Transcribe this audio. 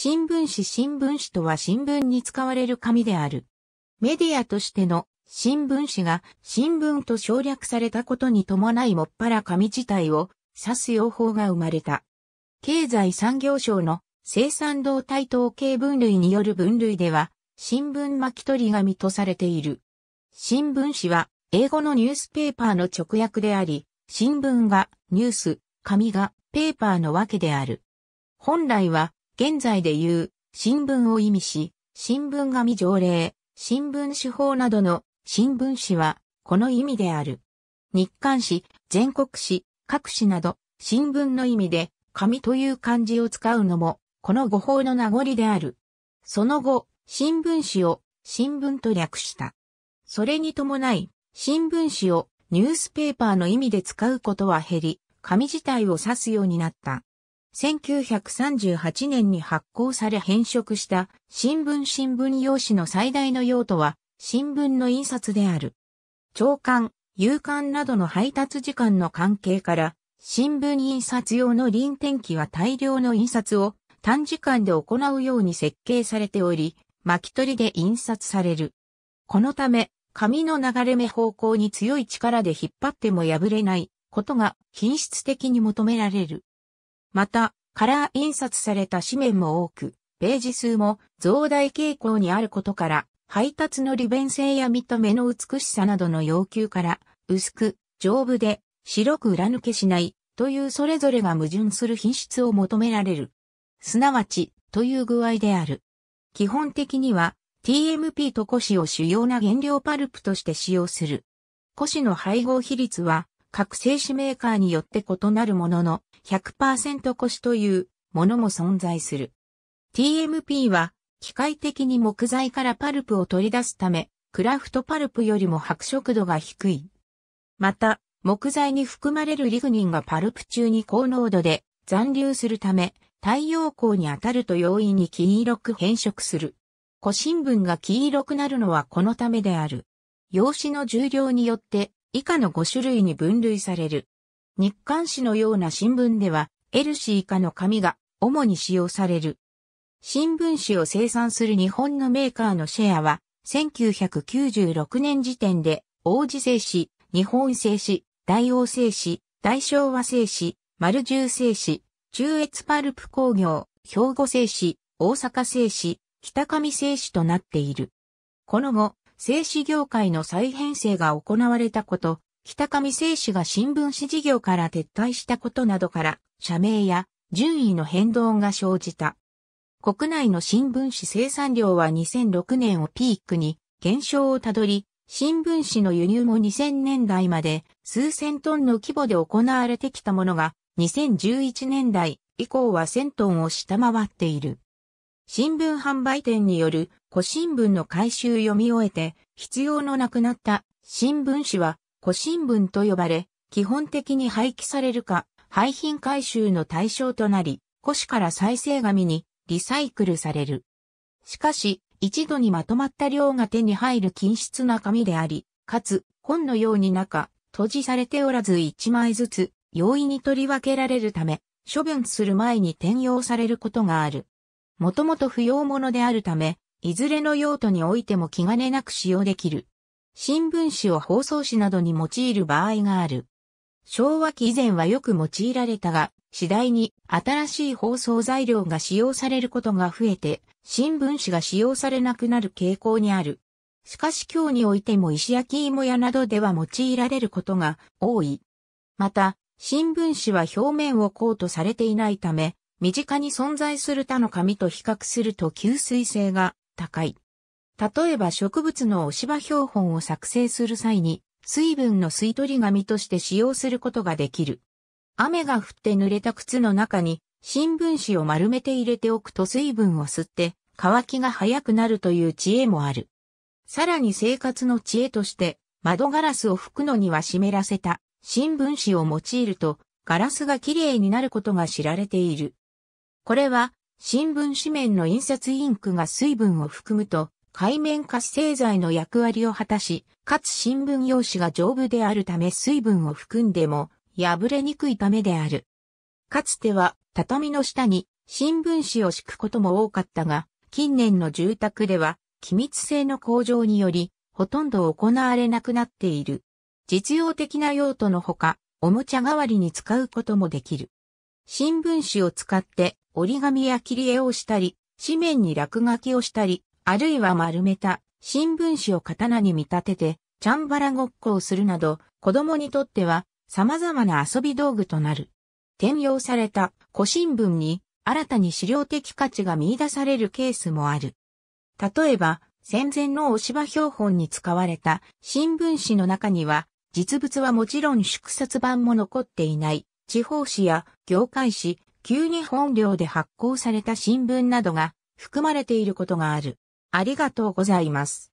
新聞紙新聞紙とは新聞に使われる紙である。メディアとしての新聞紙が新聞と省略されたことに伴いもっぱら紙自体を指す用法が生まれた。経済産業省の生産動態統計分類による分類では新聞巻き取り紙とされている。新聞紙は英語のニュースペーパーの直訳であり、新聞がニュース、紙がペーパーのわけである。本来は現在で言う、新聞を意味し、新聞紙条例、新聞手法などの新聞紙は、この意味である。日刊紙、全国紙、各紙など、新聞の意味で、紙という漢字を使うのも、この語法の名残である。その後、新聞紙を新聞と略した。それに伴い、新聞紙をニュースペーパーの意味で使うことは減り、紙自体を指すようになった。1938年に発行され変色した新聞新聞用紙の最大の用途は新聞の印刷である。長官、有刊などの配達時間の関係から新聞印刷用の臨転機は大量の印刷を短時間で行うように設計されており、巻き取りで印刷される。このため、紙の流れ目方向に強い力で引っ張っても破れないことが品質的に求められる。また、カラー印刷された紙面も多く、ページ数も増大傾向にあることから、配達の利便性や見た目の美しさなどの要求から、薄く、丈夫で、白く裏抜けしない、というそれぞれが矛盾する品質を求められる。すなわち、という具合である。基本的には、TMP と古紙を主要な原料パルプとして使用する。古紙の配合比率は、各製紙メーカーによって異なるものの100%越しというものも存在する。TMP は機械的に木材からパルプを取り出すため、クラフトパルプよりも白色度が低い。また、木材に含まれるリグニンがパルプ中に高濃度で残留するため、太陽光に当たると容易に黄色く変色する。古新聞が黄色くなるのはこのためである。用紙の重量によって以下の5種類に分類される。日刊紙のような新聞では、エルシー以下の紙が主に使用される。新聞紙を生産する日本のメーカーのシェアは、1996年時点で、王子製紙、日本製紙、大王製紙、大昭和製紙、丸十製紙、中越パルプ工業、兵庫製紙、大阪製紙、北上製紙となっている。この後、製紙業界の再編成が行われたこと、北上製紙が新聞紙事業から撤退したことなどから、社名や順位の変動が生じた。国内の新聞紙生産量は2006年をピークに減少をたどり、新聞紙の輸入も2000年代まで数千トンの規模で行われてきたものが2011年代以降は1000トンを下回っている。新聞販売店による古新聞の回収読み終えて必要のなくなった新聞紙は古新聞と呼ばれ、基本的に廃棄されるか廃品回収の対象となり、古紙から再生紙にリサイクルされる。しかし、一度にまとまった量が手に入る均質な紙であり、かつ本のように中、閉じされておらず一枚ずつ容易に取り分けられるため、処分する前に転用されることがある。もともと不要物であるため、いずれの用途においても気兼ねなく使用できる。新聞紙を包装紙などに用いる場合がある。昭和期以前はよく用いられたが、次第に新しい包装材料が使用されることが増えて、新聞紙が使用されなくなる傾向にある。しかし今日においても石焼き芋屋などでは用いられることが多い。また、新聞紙は表面をコートされていないため、身近に存在する他の紙と比較すると吸水性が高い。例えば植物の押芝標本を作成する際に水分の吸い取り紙として使用することができる。雨が降って濡れた靴の中に新聞紙を丸めて入れておくと水分を吸って乾きが早くなるという知恵もある。さらに生活の知恵として窓ガラスを拭くのには湿らせた新聞紙を用いるとガラスがきれいになることが知られている。これは、新聞紙面の印刷インクが水分を含むと、海面活性剤の役割を果たし、かつ新聞用紙が丈夫であるため水分を含んでも破れにくいためである。かつては畳の下に新聞紙を敷くことも多かったが、近年の住宅では気密性の向上により、ほとんど行われなくなっている。実用的な用途のほか、おもちゃ代わりに使うこともできる。新聞紙を使って折り紙や切り絵をしたり、紙面に落書きをしたり、あるいは丸めた新聞紙を刀に見立てて、チャンバラごっこをするなど、子供にとっては様々な遊び道具となる。転用された古新聞に新たに資料的価値が見出されるケースもある。例えば、戦前のお芝標本に使われた新聞紙の中には、実物はもちろん縮刷版も残っていない、地方紙や業界紙、旧日本領で発行された新聞などが含まれていることがある。ありがとうございます。